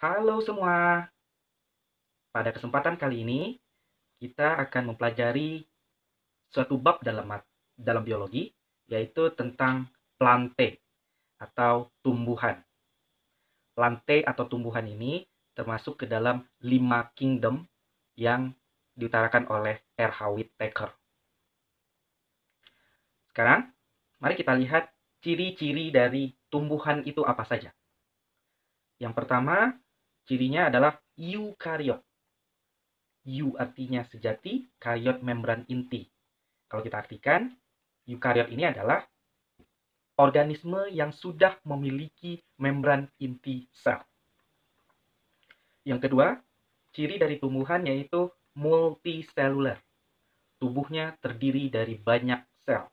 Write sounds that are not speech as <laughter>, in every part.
Halo semua. Pada kesempatan kali ini kita akan mempelajari suatu bab dalam dalam biologi yaitu tentang plante atau tumbuhan. Plante atau tumbuhan ini termasuk ke dalam lima kingdom yang diutarakan oleh Howard Whittaker. Sekarang, mari kita lihat ciri-ciri dari tumbuhan itu apa saja. Yang pertama, Cirinya adalah eukariot. Eu artinya sejati, kariot membran inti. Kalau kita artikan, eukariot ini adalah organisme yang sudah memiliki membran inti sel. Yang kedua, ciri dari tumbuhan yaitu multiseluler. Tubuhnya terdiri dari banyak sel.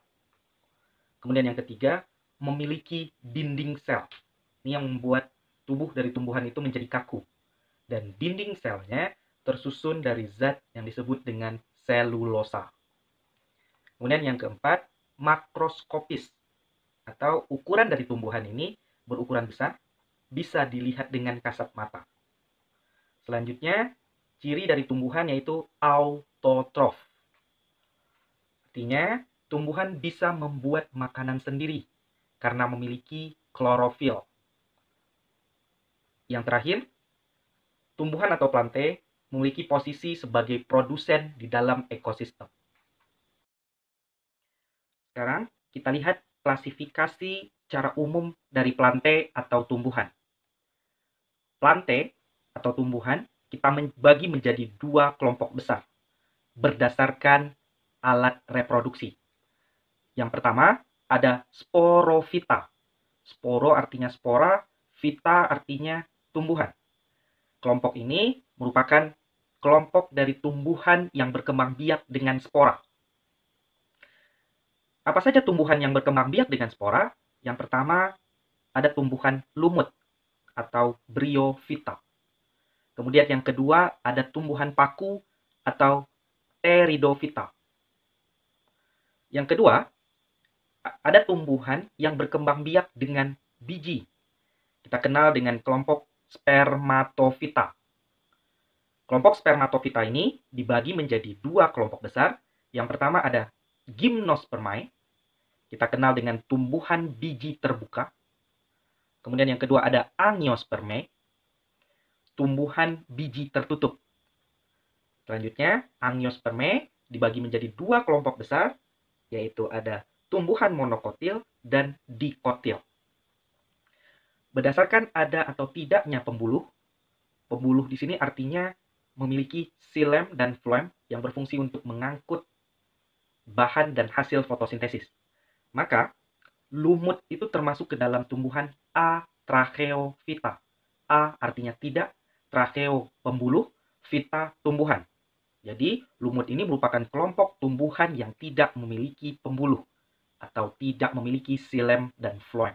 Kemudian yang ketiga, memiliki dinding sel. Ini yang membuat tubuh dari tumbuhan itu menjadi kaku. Dan dinding selnya tersusun dari zat yang disebut dengan selulosa. Kemudian yang keempat, makroskopis atau ukuran dari tumbuhan ini berukuran besar, bisa dilihat dengan kasat mata. Selanjutnya, ciri dari tumbuhan yaitu autotrof. Artinya, tumbuhan bisa membuat makanan sendiri karena memiliki klorofil yang terakhir, tumbuhan atau plantae memiliki posisi sebagai produsen di dalam ekosistem. Sekarang kita lihat klasifikasi cara umum dari plantae atau tumbuhan. Plantae atau tumbuhan kita bagi menjadi dua kelompok besar berdasarkan alat reproduksi. Yang pertama ada sporofita. Sporo artinya spora, vita artinya tumbuhan. Kelompok ini merupakan kelompok dari tumbuhan yang berkembang biak dengan spora. Apa saja tumbuhan yang berkembang biak dengan spora? Yang pertama, ada tumbuhan lumut atau bryophyta. Kemudian yang kedua, ada tumbuhan paku atau pteridophyta. Yang kedua, ada tumbuhan yang berkembang biak dengan biji. Kita kenal dengan kelompok spermatofita. Kelompok spermatofita ini dibagi menjadi dua kelompok besar. Yang pertama ada Gymnospermae, kita kenal dengan tumbuhan biji terbuka. Kemudian yang kedua ada angiospermae, tumbuhan biji tertutup. Selanjutnya, angiospermae dibagi menjadi dua kelompok besar, yaitu ada tumbuhan monokotil dan dikotil berdasarkan ada atau tidaknya pembuluh. Pembuluh di sini artinya memiliki silem dan floem yang berfungsi untuk mengangkut bahan dan hasil fotosintesis. Maka, lumut itu termasuk ke dalam tumbuhan atracheovita. A artinya tidak, tracheo pembuluh, vita tumbuhan. Jadi, lumut ini merupakan kelompok tumbuhan yang tidak memiliki pembuluh atau tidak memiliki silem dan floem.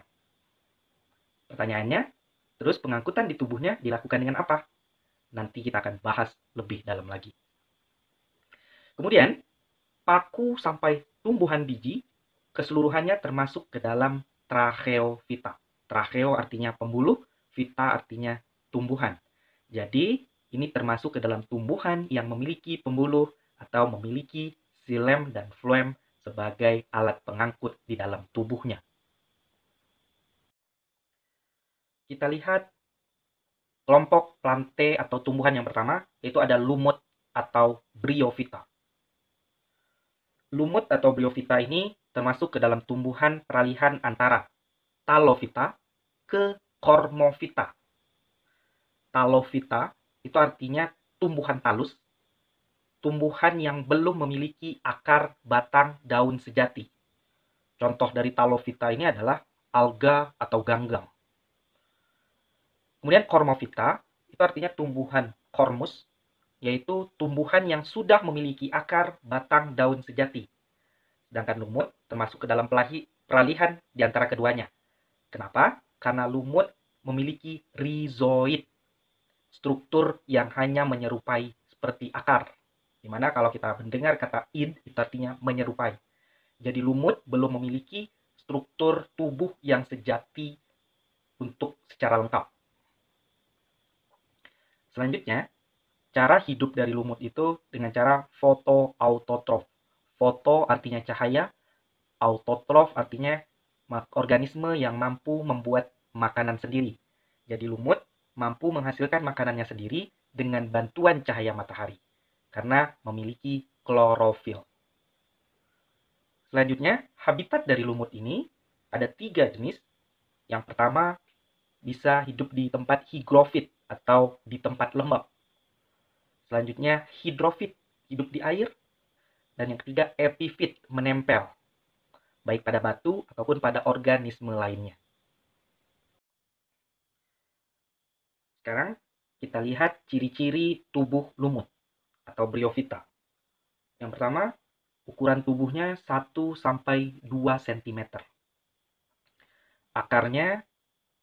Pertanyaannya, terus pengangkutan di tubuhnya dilakukan dengan apa? Nanti kita akan bahas lebih dalam lagi. Kemudian, paku sampai tumbuhan biji keseluruhannya termasuk ke dalam tracheovita. Tracheo artinya pembuluh, vita artinya tumbuhan. Jadi, ini termasuk ke dalam tumbuhan yang memiliki pembuluh atau memiliki silem dan floem sebagai alat pengangkut di dalam tubuhnya. kita lihat kelompok plante atau tumbuhan yang pertama, itu ada lumut atau bryophyta. Lumut atau bryophyta ini termasuk ke dalam tumbuhan peralihan antara talophyta ke kormophyta. Talophyta itu artinya tumbuhan talus, tumbuhan yang belum memiliki akar, batang, daun sejati. Contoh dari talophyta ini adalah alga atau ganggang. Kemudian kormovita itu artinya tumbuhan kormus, yaitu tumbuhan yang sudah memiliki akar, batang, daun sejati. Sedangkan lumut termasuk ke dalam pelahi, peralihan di antara keduanya. Kenapa? Karena lumut memiliki rizoid, struktur yang hanya menyerupai seperti akar. Dimana kalau kita mendengar kata id, itu artinya menyerupai. Jadi lumut belum memiliki struktur tubuh yang sejati untuk secara lengkap. Selanjutnya, cara hidup dari lumut itu dengan cara fotoautotrof. Foto artinya cahaya, autotrof artinya organisme yang mampu membuat makanan sendiri. Jadi lumut mampu menghasilkan makanannya sendiri dengan bantuan cahaya matahari karena memiliki klorofil. Selanjutnya, habitat dari lumut ini ada tiga jenis. Yang pertama, bisa hidup di tempat higrofit atau di tempat lembab. Selanjutnya hidrofit, hidup di air. Dan yang ketiga epifit, menempel. Baik pada batu ataupun pada organisme lainnya. Sekarang kita lihat ciri-ciri tubuh lumut atau bryofita. Yang pertama, ukuran tubuhnya 1 2 cm. Akarnya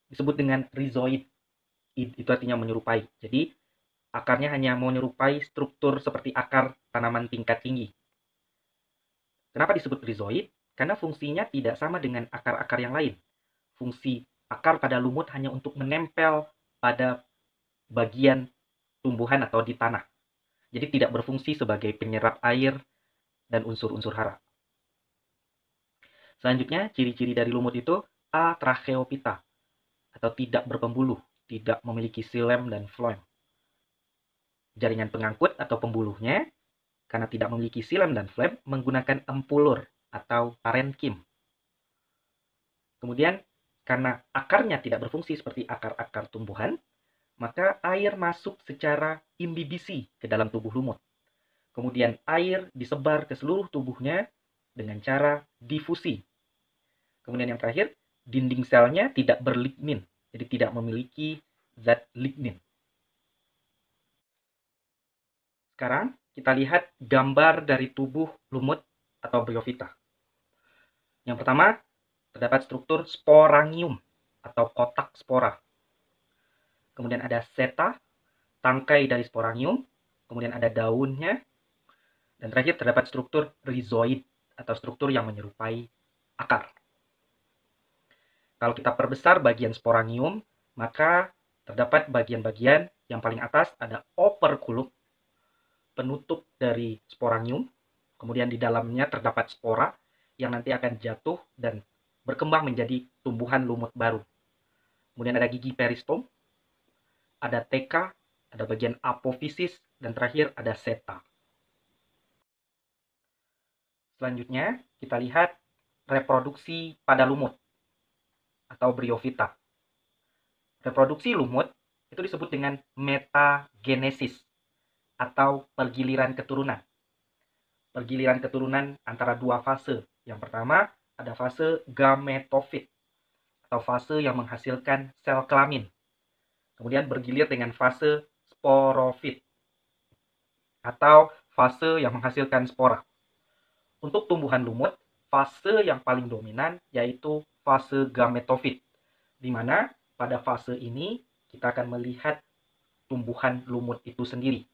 disebut dengan rhizoid itu artinya menyerupai. Jadi akarnya hanya menyerupai struktur seperti akar tanaman tingkat tinggi. Kenapa disebut rizoid? Karena fungsinya tidak sama dengan akar-akar yang lain. Fungsi akar pada lumut hanya untuk menempel pada bagian tumbuhan atau di tanah. Jadi tidak berfungsi sebagai penyerap air dan unsur-unsur hara. Selanjutnya, ciri-ciri dari lumut itu atracheopita atau tidak berpembuluh tidak memiliki silem dan floem. Jaringan pengangkut atau pembuluhnya, karena tidak memiliki silem dan floem, menggunakan empulur atau parenkim. Kemudian, karena akarnya tidak berfungsi seperti akar-akar tumbuhan, maka air masuk secara imbibisi ke dalam tubuh lumut. Kemudian air disebar ke seluruh tubuhnya dengan cara difusi. Kemudian yang terakhir, dinding selnya tidak berlignin jadi tidak memiliki zat lignin. Sekarang kita lihat gambar dari tubuh lumut atau bryofita. Yang pertama, terdapat struktur sporangium atau kotak spora. Kemudian ada seta, tangkai dari sporangium, kemudian ada daunnya, dan terakhir terdapat struktur rhizoid atau struktur yang menyerupai akar. Kalau kita perbesar bagian sporangium, maka terdapat bagian-bagian yang paling atas ada operculum penutup dari sporangium. Kemudian di dalamnya terdapat spora yang nanti akan jatuh dan berkembang menjadi tumbuhan lumut baru. Kemudian ada gigi peristom, ada teka, ada bagian apofisis, dan terakhir ada seta. Selanjutnya, kita lihat reproduksi pada lumut atau briofita. Reproduksi lumut itu disebut dengan metagenesis atau pergiliran keturunan. Pergiliran keturunan antara dua fase. Yang pertama ada fase gametofit atau fase yang menghasilkan sel kelamin. Kemudian bergilir dengan fase sporofit atau fase yang menghasilkan spora. Untuk tumbuhan lumut, fase yang paling dominan yaitu fase gametofit, di mana pada fase ini kita akan melihat tumbuhan lumut itu sendiri.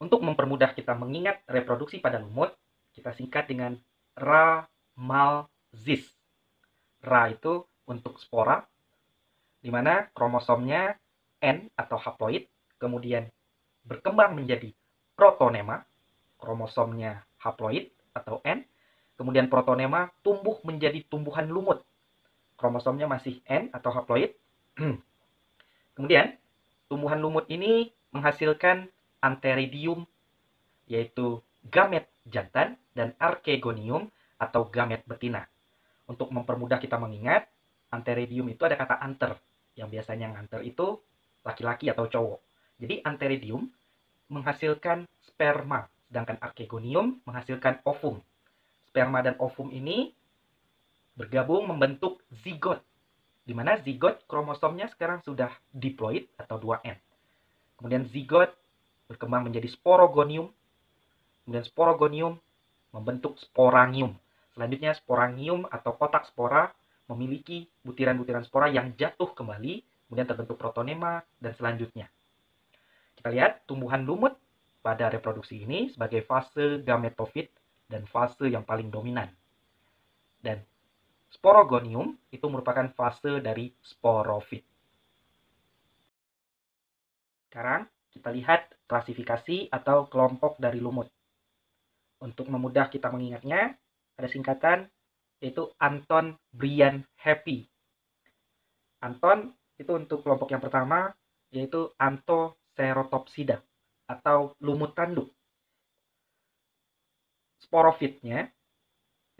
Untuk mempermudah kita mengingat reproduksi pada lumut, kita singkat dengan ramalzis. Ra itu untuk spora, di mana kromosomnya N atau haploid, kemudian berkembang menjadi protonema, kromosomnya haploid atau N, Kemudian protonema tumbuh menjadi tumbuhan lumut. Kromosomnya masih N atau haploid. <clears throat> Kemudian tumbuhan lumut ini menghasilkan anteridium yaitu gamet jantan dan arkegonium atau gamet betina. Untuk mempermudah kita mengingat, anteridium itu ada kata anter yang biasanya nganter itu laki-laki atau cowok. Jadi anteridium menghasilkan sperma, sedangkan arkegonium menghasilkan ovum sperma dan ovum ini bergabung membentuk zigot. Di mana zigot kromosomnya sekarang sudah diploid atau 2N. Kemudian zigot berkembang menjadi sporogonium. Kemudian sporogonium membentuk sporangium. Selanjutnya sporangium atau kotak spora memiliki butiran-butiran spora yang jatuh kembali, kemudian terbentuk protonema dan selanjutnya. Kita lihat tumbuhan lumut pada reproduksi ini sebagai fase gametofit dan fase yang paling dominan. Dan sporogonium itu merupakan fase dari sporofit. Sekarang kita lihat klasifikasi atau kelompok dari lumut. Untuk memudah kita mengingatnya, ada singkatan yaitu Anton Brian Happy. Anton itu untuk kelompok yang pertama yaitu Antoceratopsida atau lumut tanduk sporofitnya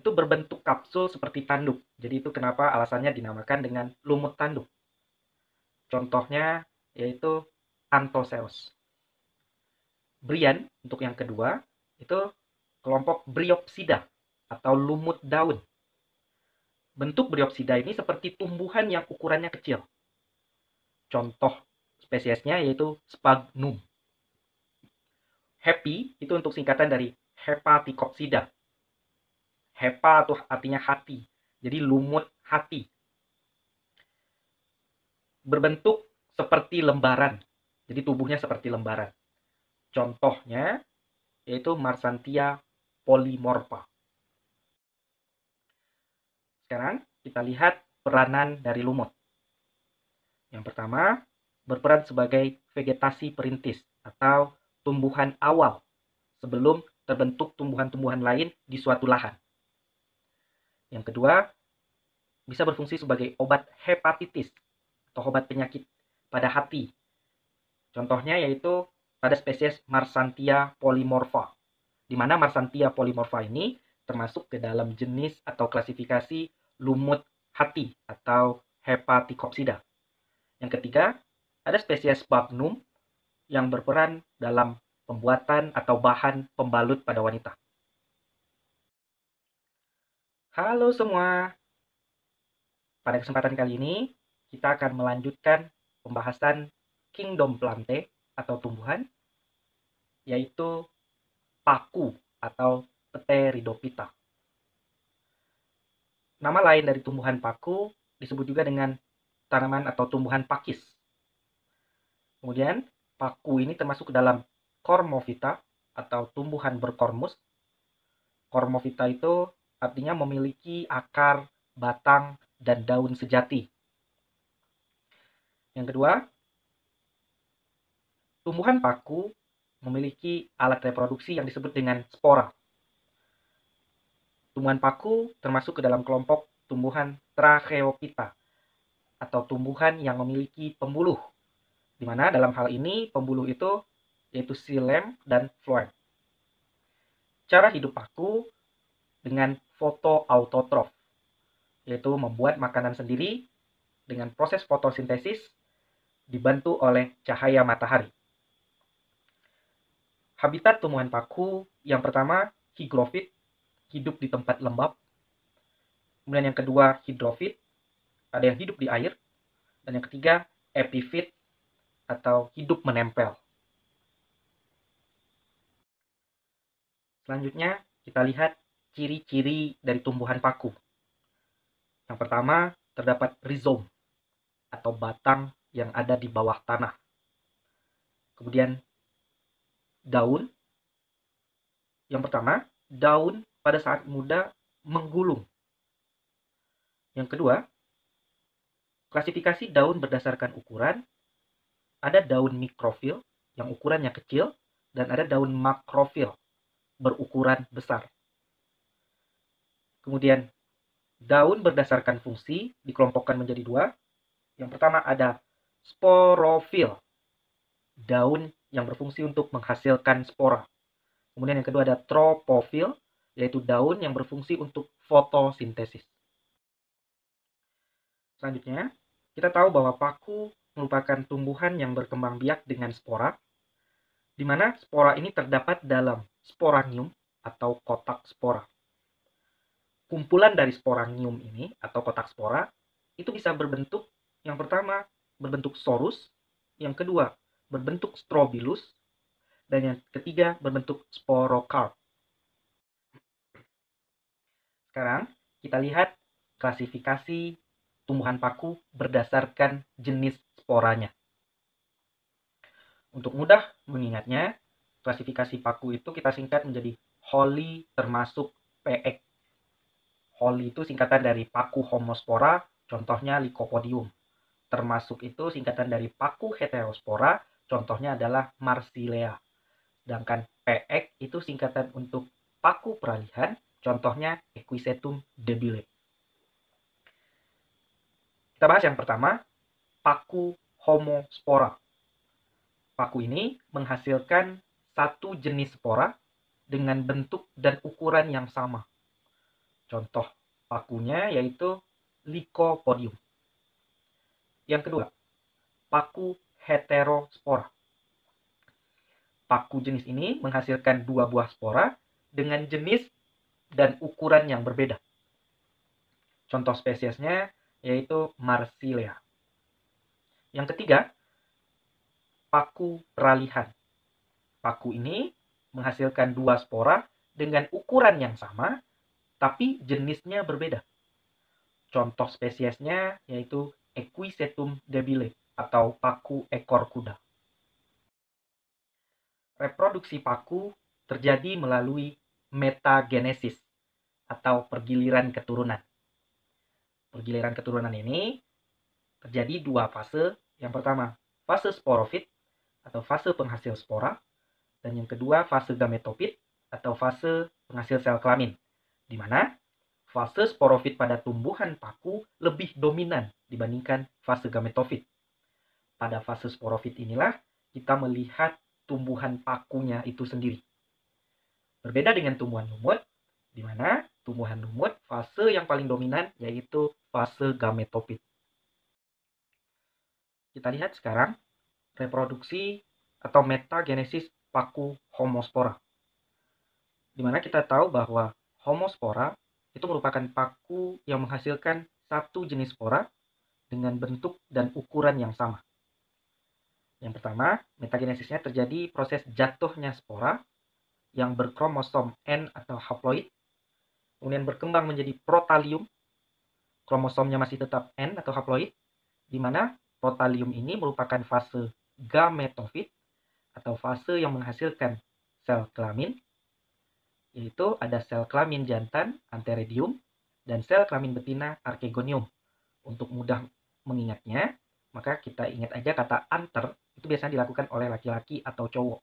itu berbentuk kapsul seperti tanduk. Jadi itu kenapa alasannya dinamakan dengan lumut tanduk. Contohnya yaitu Anthoceros. Brian untuk yang kedua itu kelompok Bryopsida atau lumut daun. Bentuk Bryopsida ini seperti tumbuhan yang ukurannya kecil. Contoh spesiesnya yaitu Spagnum. Happy itu untuk singkatan dari hepatikoksida. Hepa itu artinya hati. Jadi lumut hati. Berbentuk seperti lembaran. Jadi tubuhnya seperti lembaran. Contohnya yaitu Marsantia polymorpha. Sekarang kita lihat peranan dari lumut. Yang pertama, berperan sebagai vegetasi perintis atau tumbuhan awal sebelum terbentuk tumbuhan-tumbuhan lain di suatu lahan. Yang kedua, bisa berfungsi sebagai obat hepatitis atau obat penyakit pada hati. Contohnya yaitu pada spesies Marsantia polymorpha, di mana Marsantia polymorpha ini termasuk ke dalam jenis atau klasifikasi lumut hati atau hepatikopsida. Yang ketiga, ada spesies Bagnum yang berperan dalam pembuatan atau bahan pembalut pada wanita. Halo semua. Pada kesempatan kali ini, kita akan melanjutkan pembahasan kingdom plante atau tumbuhan yaitu paku atau Pteridophyta. Nama lain dari tumbuhan paku disebut juga dengan tanaman atau tumbuhan pakis. Kemudian, paku ini termasuk dalam Kormovita atau tumbuhan berkormus. Kormovita itu artinya memiliki akar, batang, dan daun sejati. Yang kedua, tumbuhan paku memiliki alat reproduksi yang disebut dengan spora. Tumbuhan paku termasuk ke dalam kelompok tumbuhan tracheopita atau tumbuhan yang memiliki pembuluh. Di mana dalam hal ini pembuluh itu yaitu silem dan fluent. Cara hidup paku dengan foto autotrof, yaitu membuat makanan sendiri dengan proses fotosintesis dibantu oleh cahaya matahari. Habitat tumbuhan paku yang pertama higrofit, hidup di tempat lembab. Kemudian yang kedua hidrofit, ada yang hidup di air. Dan yang ketiga epifit atau hidup menempel. Selanjutnya, kita lihat ciri-ciri dari tumbuhan paku. Yang pertama, terdapat rizom atau batang yang ada di bawah tanah. Kemudian daun. Yang pertama, daun pada saat muda menggulung. Yang kedua, klasifikasi daun berdasarkan ukuran. Ada daun mikrofil yang ukurannya kecil dan ada daun makrofil berukuran besar. Kemudian, daun berdasarkan fungsi dikelompokkan menjadi dua. Yang pertama ada sporofil, daun yang berfungsi untuk menghasilkan spora. Kemudian yang kedua ada tropofil, yaitu daun yang berfungsi untuk fotosintesis. Selanjutnya, kita tahu bahwa paku merupakan tumbuhan yang berkembang biak dengan spora, di mana spora ini terdapat dalam Sporangium atau kotak spora. Kumpulan dari sporangium ini atau kotak spora itu bisa berbentuk yang pertama berbentuk sorus, yang kedua berbentuk strobilus, dan yang ketiga berbentuk sporokarp. Sekarang kita lihat klasifikasi tumbuhan paku berdasarkan jenis sporanya. Untuk mudah mengingatnya, klasifikasi paku itu kita singkat menjadi Holly termasuk PX. Holly itu singkatan dari paku homospora, contohnya Lycopodium. Termasuk itu singkatan dari paku heterospora, contohnya adalah Marsilea. Sedangkan PX itu singkatan untuk paku peralihan, contohnya Equisetum debile. Kita bahas yang pertama, paku homospora. Paku ini menghasilkan satu jenis spora dengan bentuk dan ukuran yang sama. Contoh pakunya yaitu Lycopodium. Yang kedua, paku heterospora. Paku jenis ini menghasilkan dua buah spora dengan jenis dan ukuran yang berbeda. Contoh spesiesnya yaitu Marsilea. Yang ketiga, paku peralihan. Paku ini menghasilkan dua spora dengan ukuran yang sama, tapi jenisnya berbeda. Contoh spesiesnya yaitu Equisetum debile atau paku ekor kuda. Reproduksi paku terjadi melalui metagenesis atau pergiliran keturunan. Pergiliran keturunan ini terjadi dua fase. Yang pertama, fase sporofit atau fase penghasil spora, dan yang kedua fase gametofit atau fase penghasil sel kelamin, di mana fase sporofit pada tumbuhan paku lebih dominan dibandingkan fase gametofit. Pada fase sporofit inilah kita melihat tumbuhan pakunya itu sendiri. Berbeda dengan tumbuhan lumut, di mana tumbuhan lumut fase yang paling dominan yaitu fase gametofit. Kita lihat sekarang reproduksi atau metagenesis paku homospora. Dimana kita tahu bahwa homospora itu merupakan paku yang menghasilkan satu jenis spora dengan bentuk dan ukuran yang sama. Yang pertama, metagenesisnya terjadi proses jatuhnya spora yang berkromosom N atau haploid, kemudian berkembang menjadi protalium, kromosomnya masih tetap N atau haploid, di mana protalium ini merupakan fase gametofit atau fase yang menghasilkan sel kelamin, yaitu ada sel kelamin jantan, anteridium dan sel kelamin betina, arkegonium. Untuk mudah mengingatnya, maka kita ingat aja kata anter itu biasanya dilakukan oleh laki-laki atau cowok.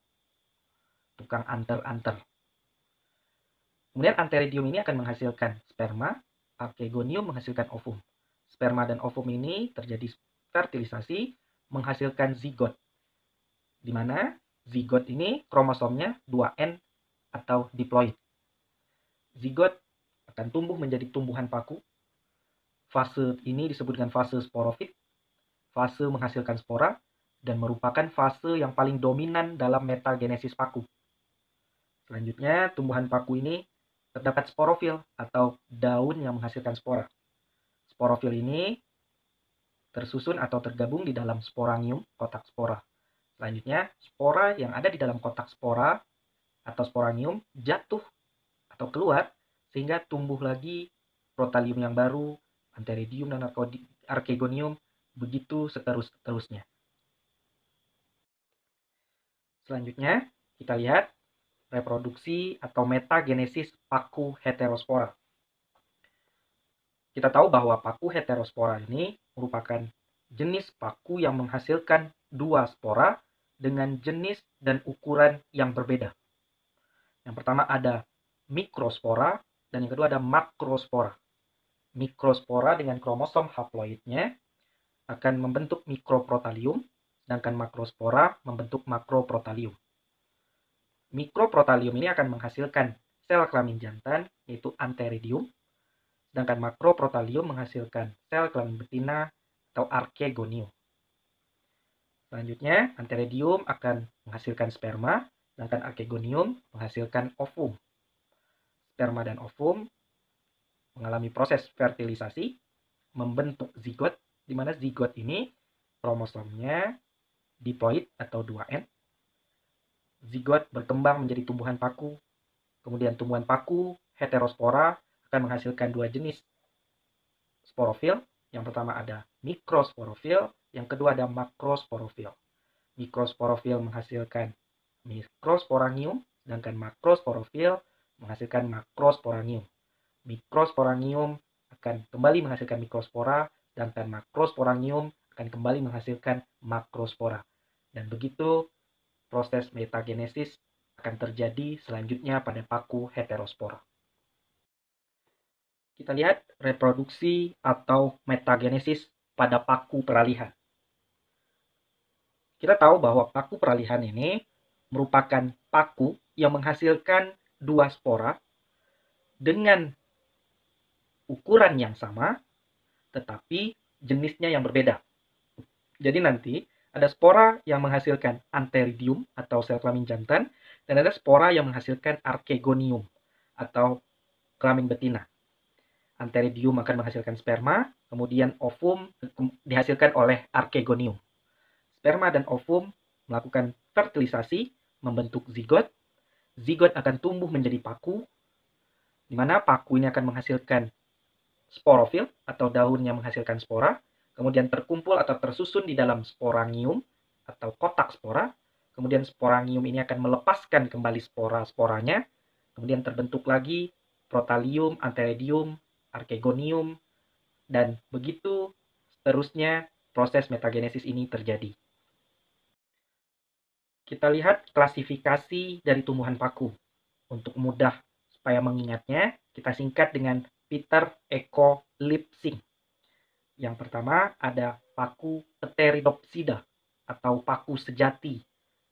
Tukang anter-anter. Kemudian anteridium ini akan menghasilkan sperma, arkegonium menghasilkan ovum. Sperma dan ovum ini terjadi fertilisasi menghasilkan zigot di mana zigot ini kromosomnya 2N atau diploid. Zigot akan tumbuh menjadi tumbuhan paku. Fase ini disebut dengan fase sporofit. Fase menghasilkan spora dan merupakan fase yang paling dominan dalam metagenesis paku. Selanjutnya, tumbuhan paku ini terdapat sporofil atau daun yang menghasilkan spora. Sporofil ini tersusun atau tergabung di dalam sporangium kotak spora. Selanjutnya, spora yang ada di dalam kotak spora atau sporanium jatuh atau keluar sehingga tumbuh lagi protalium yang baru, anteridium dan arkegonium begitu seterus-terusnya. Selanjutnya, kita lihat reproduksi atau metagenesis paku heterospora. Kita tahu bahwa paku heterospora ini merupakan jenis paku yang menghasilkan dua spora dengan jenis dan ukuran yang berbeda. Yang pertama ada mikrospora dan yang kedua ada makrospora. Mikrospora dengan kromosom haploidnya akan membentuk mikroprotalium, sedangkan makrospora membentuk makroprotalium. Mikroprotalium ini akan menghasilkan sel kelamin jantan, yaitu anteridium, sedangkan makroprotalium menghasilkan sel kelamin betina atau arkegonium. Selanjutnya, anteridium akan menghasilkan sperma, sedangkan arkegonium menghasilkan ovum. Sperma dan ovum mengalami proses fertilisasi, membentuk zigot, di mana zigot ini kromosomnya diploid atau 2N. Zigot berkembang menjadi tumbuhan paku. Kemudian tumbuhan paku, heterospora, akan menghasilkan dua jenis sporofil yang pertama ada mikrosporofil, yang kedua ada makrosporofil. Mikrosporofil menghasilkan mikrosporangium, sedangkan makrosporofil menghasilkan makrosporangium. Mikrosporangium akan kembali menghasilkan mikrospora, sedangkan makrosporangium akan kembali menghasilkan makrospora. Dan begitu proses metagenesis akan terjadi selanjutnya pada paku heterospora kita lihat reproduksi atau metagenesis pada paku peralihan. Kita tahu bahwa paku peralihan ini merupakan paku yang menghasilkan dua spora dengan ukuran yang sama, tetapi jenisnya yang berbeda. Jadi nanti ada spora yang menghasilkan anteridium atau sel kelamin jantan, dan ada spora yang menghasilkan archegonium atau kelamin betina. Anteridium akan menghasilkan sperma, kemudian ovum dihasilkan oleh Archegonium. Sperma dan ovum melakukan fertilisasi, membentuk zigot. Zigot akan tumbuh menjadi paku, di mana paku ini akan menghasilkan sporofil atau daun yang menghasilkan spora, kemudian terkumpul atau tersusun di dalam sporangium atau kotak spora, kemudian sporangium ini akan melepaskan kembali spora-sporanya, kemudian terbentuk lagi protalium, anteridium, Arkegonium dan begitu seterusnya proses metagenesis ini terjadi. Kita lihat klasifikasi dari tumbuhan paku. Untuk mudah supaya mengingatnya, kita singkat dengan Peter Eko Lipsing. Yang pertama ada paku Pteridopsida atau paku sejati.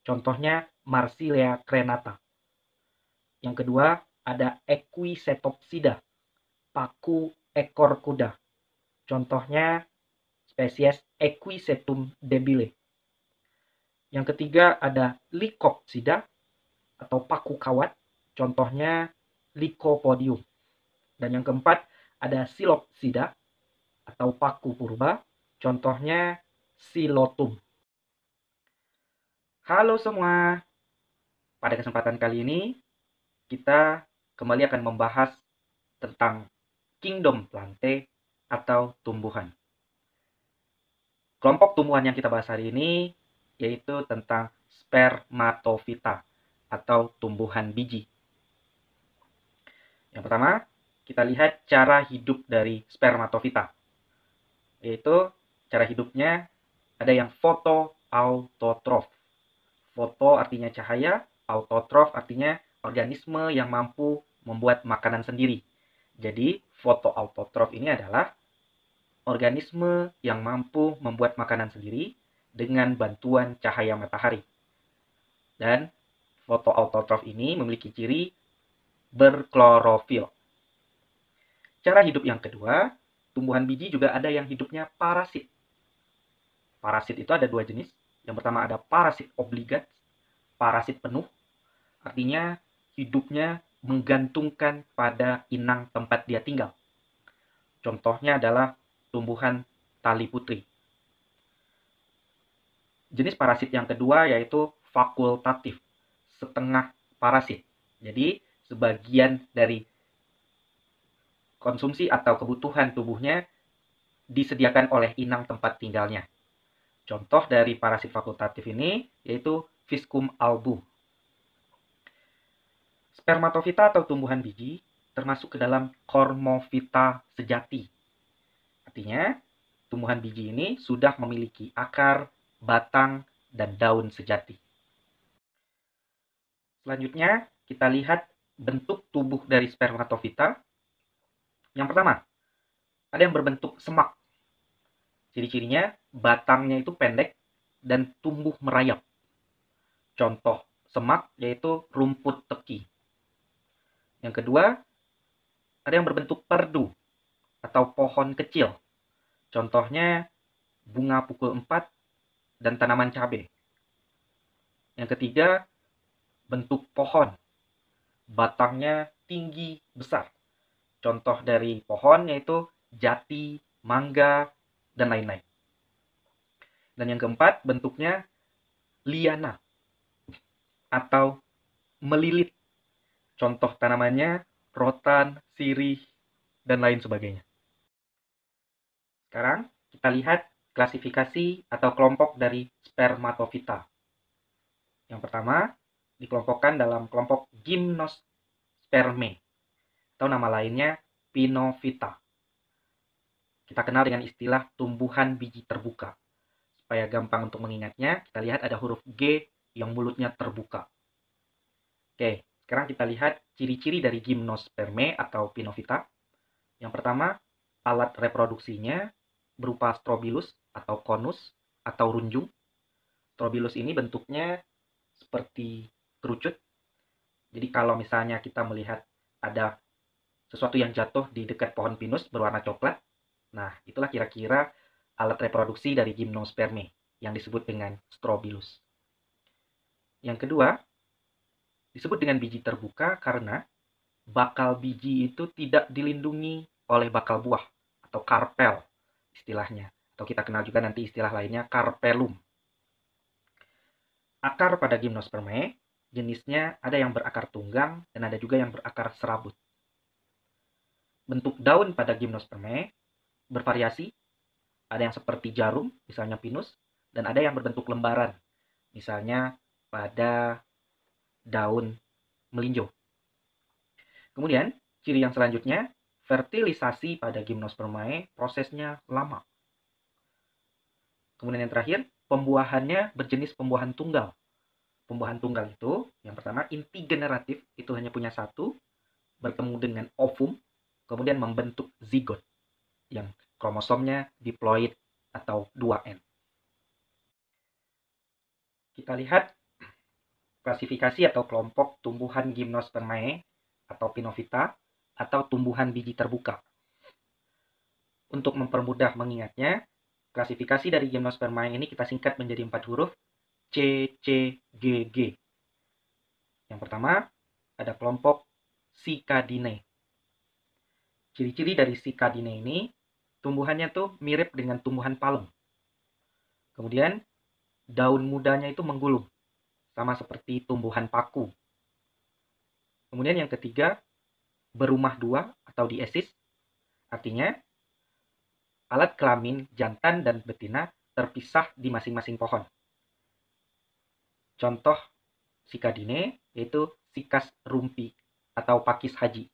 Contohnya Marsilea crenata. Yang kedua ada Equisetopsida paku ekor kuda. Contohnya spesies Equisetum debile. Yang ketiga ada Lycopsida atau paku kawat, contohnya Lycopodium. Dan yang keempat ada Silopsida atau paku purba, contohnya Silotum. Halo semua. Pada kesempatan kali ini kita kembali akan membahas tentang kingdom Plante atau tumbuhan. Kelompok tumbuhan yang kita bahas hari ini yaitu tentang spermatofita atau tumbuhan biji. Yang pertama, kita lihat cara hidup dari spermatofita. Yaitu cara hidupnya ada yang fotoautotrof. Foto artinya cahaya, autotrof artinya organisme yang mampu membuat makanan sendiri jadi, fotoautotrof ini adalah organisme yang mampu membuat makanan sendiri dengan bantuan cahaya matahari. Dan fotoautotrof ini memiliki ciri berklorofil. Cara hidup yang kedua, tumbuhan biji juga ada yang hidupnya parasit. Parasit itu ada dua jenis. Yang pertama ada parasit obligat, parasit penuh. Artinya hidupnya menggantungkan pada inang tempat dia tinggal. Contohnya adalah tumbuhan tali putri. Jenis parasit yang kedua yaitu fakultatif, setengah parasit. Jadi, sebagian dari konsumsi atau kebutuhan tubuhnya disediakan oleh inang tempat tinggalnya. Contoh dari parasit fakultatif ini yaitu Viscum album Spermatofita atau tumbuhan biji termasuk ke dalam kormofita sejati. Artinya, tumbuhan biji ini sudah memiliki akar, batang, dan daun sejati. Selanjutnya, kita lihat bentuk tubuh dari spermatofita. Yang pertama, ada yang berbentuk semak. Ciri-cirinya, batangnya itu pendek dan tumbuh merayap. Contoh semak yaitu rumput teki yang kedua, ada yang berbentuk perdu atau pohon kecil. Contohnya bunga pukul empat dan tanaman cabai. Yang ketiga, bentuk pohon. Batangnya tinggi besar. Contoh dari pohon yaitu jati, mangga, dan lain-lain. Dan yang keempat, bentuknya liana atau melilit Contoh tanamannya rotan, sirih, dan lain sebagainya. Sekarang kita lihat klasifikasi atau kelompok dari spermatofita. Yang pertama, dikelompokkan dalam kelompok gymnosperme atau nama lainnya pinovita. Kita kenal dengan istilah tumbuhan biji terbuka. Supaya gampang untuk mengingatnya, kita lihat ada huruf G yang mulutnya terbuka. Oke, sekarang kita lihat ciri-ciri dari gimnosperme atau pinovita. Yang pertama, alat reproduksinya berupa strobilus atau konus atau runjung. Strobilus ini bentuknya seperti kerucut. Jadi kalau misalnya kita melihat ada sesuatu yang jatuh di dekat pohon pinus berwarna coklat, nah itulah kira-kira alat reproduksi dari gimnosperme yang disebut dengan strobilus. Yang kedua, Disebut dengan biji terbuka karena bakal biji itu tidak dilindungi oleh bakal buah atau karpel istilahnya. Atau kita kenal juga nanti istilah lainnya karpelum. Akar pada gimnospermae jenisnya ada yang berakar tunggang dan ada juga yang berakar serabut. Bentuk daun pada gimnospermae bervariasi. Ada yang seperti jarum, misalnya pinus, dan ada yang berbentuk lembaran. Misalnya pada daun melinjo. Kemudian, ciri yang selanjutnya, fertilisasi pada Gymnospermae prosesnya lama. Kemudian yang terakhir, pembuahannya berjenis pembuahan tunggal. Pembuahan tunggal itu, yang pertama inti generatif itu hanya punya satu, bertemu dengan ovum, kemudian membentuk zigot yang kromosomnya diploid atau 2N. Kita lihat klasifikasi atau kelompok tumbuhan Gymnospermae atau Pinovita atau tumbuhan biji terbuka. Untuk mempermudah mengingatnya, klasifikasi dari Gymnospermae ini kita singkat menjadi empat huruf C, C, G, G. Yang pertama, ada kelompok Cicadinae. Ciri-ciri dari Cicadinae ini, tumbuhannya tuh mirip dengan tumbuhan palem. Kemudian, daun mudanya itu menggulung sama seperti tumbuhan paku. Kemudian yang ketiga, berumah dua atau diesis, artinya alat kelamin jantan dan betina terpisah di masing-masing pohon. Contoh sikadine yaitu sikas rumpi atau pakis haji.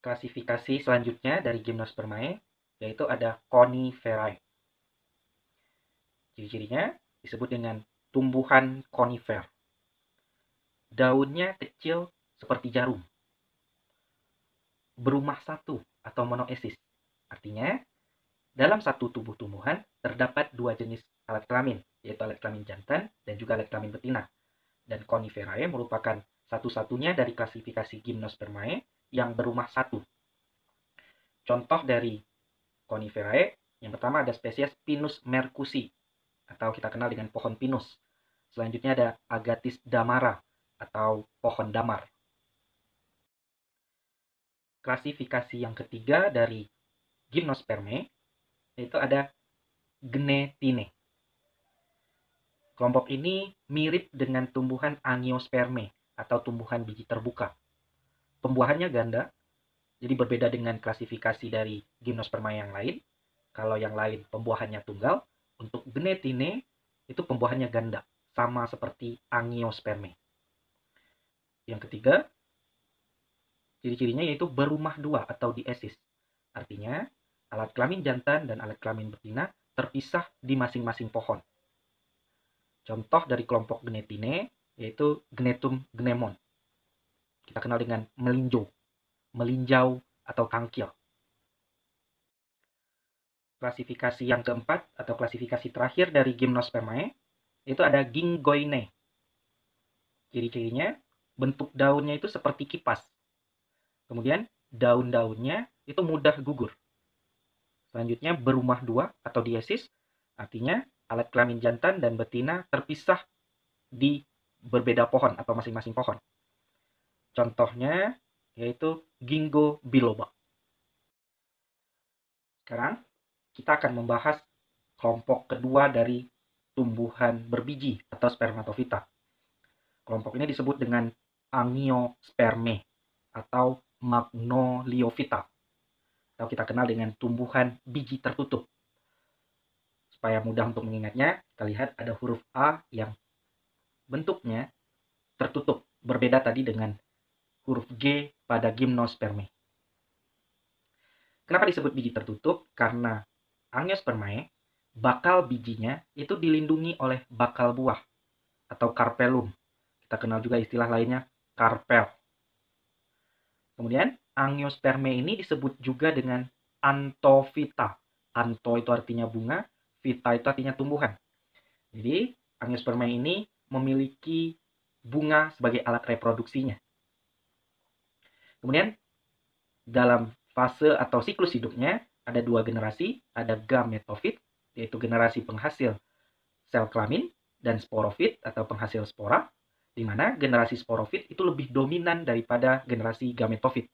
Klasifikasi selanjutnya dari Gymnospermae yaitu ada Coniferae. Ciri-cirinya disebut dengan tumbuhan konifer. Daunnya kecil seperti jarum. Berumah satu atau monoesis. Artinya, dalam satu tubuh tumbuhan terdapat dua jenis alat kelamin, yaitu alat kelamin jantan dan juga alat kelamin betina. Dan Coniferae merupakan satu-satunya dari klasifikasi Gymnospermae yang berumah satu. Contoh dari Coniferae, yang pertama ada spesies Pinus mercusi atau kita kenal dengan pohon pinus. Selanjutnya ada Agatis damara atau pohon damar. Klasifikasi yang ketiga dari gymnosperme yaitu ada Genetine. Kelompok ini mirip dengan tumbuhan angiosperme atau tumbuhan biji terbuka. Pembuahannya ganda, jadi berbeda dengan klasifikasi dari gymnosperma yang lain. Kalau yang lain pembuahannya tunggal, untuk genetine itu pembuahannya ganda, sama seperti angiosperme. Yang ketiga, ciri-cirinya yaitu berumah dua atau diesis. Artinya, alat kelamin jantan dan alat kelamin betina terpisah di masing-masing pohon. Contoh dari kelompok genetine yaitu Genetum gnemon. Kita kenal dengan melinjo, melinjau atau tangkil klasifikasi yang keempat atau klasifikasi terakhir dari Gymnospermae itu ada gingoine. Ciri-cirinya bentuk daunnya itu seperti kipas. Kemudian daun-daunnya itu mudah gugur. Selanjutnya berumah dua atau diesis, artinya alat kelamin jantan dan betina terpisah di berbeda pohon atau masing-masing pohon. Contohnya yaitu Ginkgo biloba. Sekarang kita akan membahas kelompok kedua dari tumbuhan berbiji atau spermatofita. Kelompok ini disebut dengan angiosperme atau magnoliofita atau kita kenal dengan tumbuhan biji tertutup. Supaya mudah untuk mengingatnya, kita lihat ada huruf A yang bentuknya tertutup, berbeda tadi dengan huruf G pada gimnosperme. Kenapa disebut biji tertutup? Karena angiospermae, bakal bijinya itu dilindungi oleh bakal buah atau karpelum. Kita kenal juga istilah lainnya karpel. Kemudian angiospermae ini disebut juga dengan antovita. Anto itu artinya bunga, vita itu artinya tumbuhan. Jadi angiospermae ini memiliki bunga sebagai alat reproduksinya. Kemudian dalam fase atau siklus hidupnya, ada dua generasi, ada gametofit, yaitu generasi penghasil sel kelamin, dan sporofit atau penghasil spora, di mana generasi sporofit itu lebih dominan daripada generasi gametofit.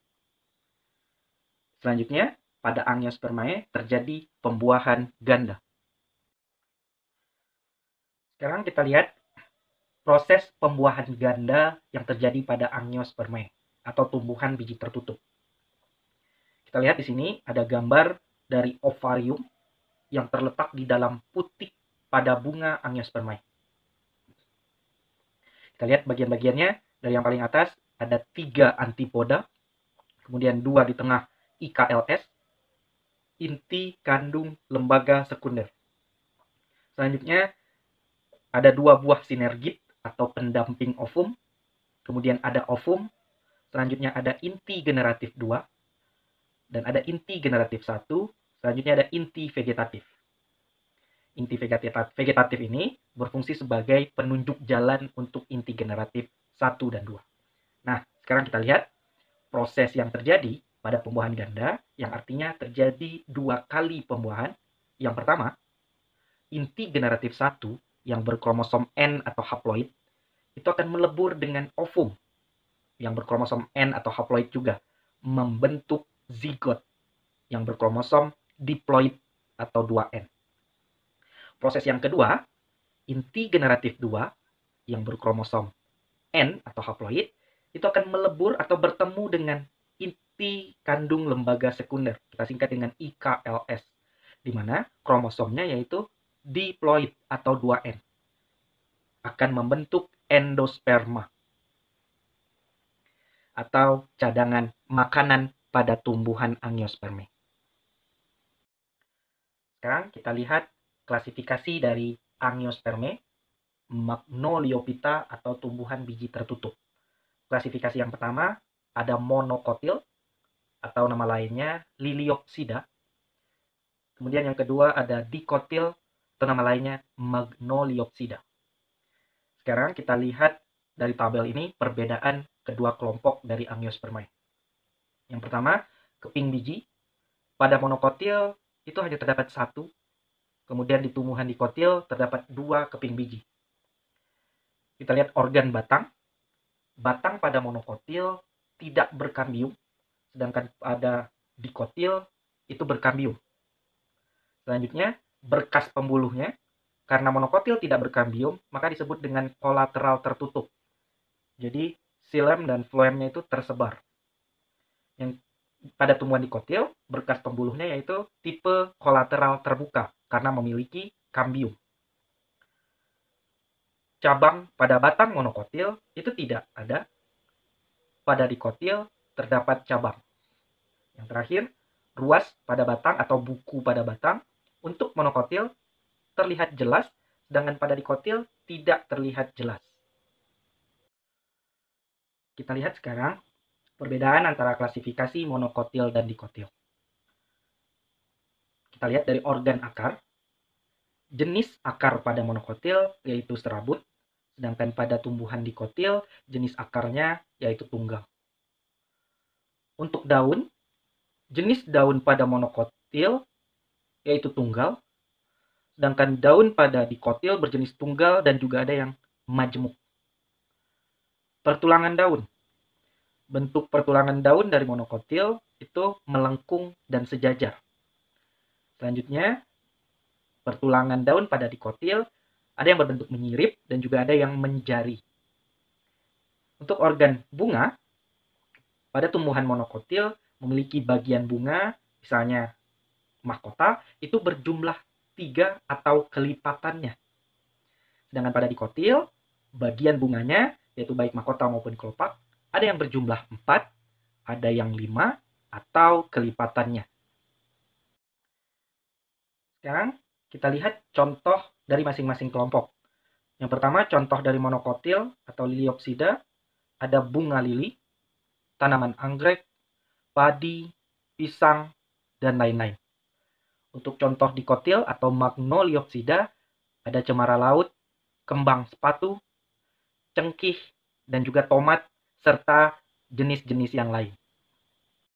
Selanjutnya, pada angiospermae terjadi pembuahan ganda. Sekarang kita lihat proses pembuahan ganda yang terjadi pada angiospermae atau tumbuhan biji tertutup. Kita lihat di sini ada gambar dari ovarium yang terletak di dalam putik pada bunga angiospermae. Kita lihat bagian-bagiannya dari yang paling atas ada tiga antipoda, kemudian dua di tengah IKLS, inti kandung lembaga sekunder. Selanjutnya ada dua buah sinergit atau pendamping ovum, kemudian ada ovum, selanjutnya ada inti generatif dua dan ada inti generatif satu, selanjutnya ada inti vegetatif. Inti vegetatif ini berfungsi sebagai penunjuk jalan untuk inti generatif satu dan dua Nah, sekarang kita lihat proses yang terjadi pada pembuahan ganda yang artinya terjadi dua kali pembuahan. Yang pertama, inti generatif satu yang berkromosom N atau haploid itu akan melebur dengan ovum yang berkromosom N atau haploid juga membentuk zigot yang berkromosom diploid atau 2N. Proses yang kedua, inti generatif 2 yang berkromosom N atau haploid itu akan melebur atau bertemu dengan inti kandung lembaga sekunder. Kita singkat dengan IKLS. Di mana kromosomnya yaitu diploid atau 2N. Akan membentuk endosperma atau cadangan makanan pada tumbuhan angiosperme. Sekarang kita lihat klasifikasi dari angiosperme, magnoliopita atau tumbuhan biji tertutup. Klasifikasi yang pertama ada monokotil atau nama lainnya liliopsida. Kemudian yang kedua ada dikotil atau nama lainnya magnoliopsida. Sekarang kita lihat dari tabel ini perbedaan kedua kelompok dari angiospermae. Yang pertama, keping biji. Pada monokotil itu hanya terdapat satu, kemudian di tumbuhan dikotil terdapat dua keping biji. Kita lihat organ batang. Batang pada monokotil tidak berkambium, sedangkan pada dikotil itu berkambium. Selanjutnya, berkas pembuluhnya. Karena monokotil tidak berkambium, maka disebut dengan kolateral tertutup. Jadi, silem dan floemnya itu tersebar yang pada tumbuhan dikotil, berkas pembuluhnya yaitu tipe kolateral terbuka karena memiliki kambium. Cabang pada batang monokotil itu tidak ada. Pada dikotil terdapat cabang. Yang terakhir, ruas pada batang atau buku pada batang untuk monokotil terlihat jelas, sedangkan pada dikotil tidak terlihat jelas. Kita lihat sekarang perbedaan antara klasifikasi monokotil dan dikotil. Kita lihat dari organ akar. Jenis akar pada monokotil yaitu serabut, sedangkan pada tumbuhan dikotil jenis akarnya yaitu tunggal. Untuk daun, jenis daun pada monokotil yaitu tunggal, sedangkan daun pada dikotil berjenis tunggal dan juga ada yang majemuk. Pertulangan daun bentuk pertulangan daun dari monokotil itu melengkung dan sejajar. Selanjutnya, pertulangan daun pada dikotil ada yang berbentuk menyirip dan juga ada yang menjari. Untuk organ bunga, pada tumbuhan monokotil memiliki bagian bunga, misalnya mahkota, itu berjumlah tiga atau kelipatannya. Sedangkan pada dikotil, bagian bunganya, yaitu baik mahkota maupun kelopak, ada yang berjumlah 4, ada yang 5, atau kelipatannya. Sekarang kita lihat contoh dari masing-masing kelompok. Yang pertama contoh dari monokotil atau liliopsida, ada bunga lili, tanaman anggrek, padi, pisang, dan lain-lain. Untuk contoh dikotil atau magnoliopsida, ada cemara laut, kembang sepatu, cengkih, dan juga tomat serta jenis-jenis yang lain.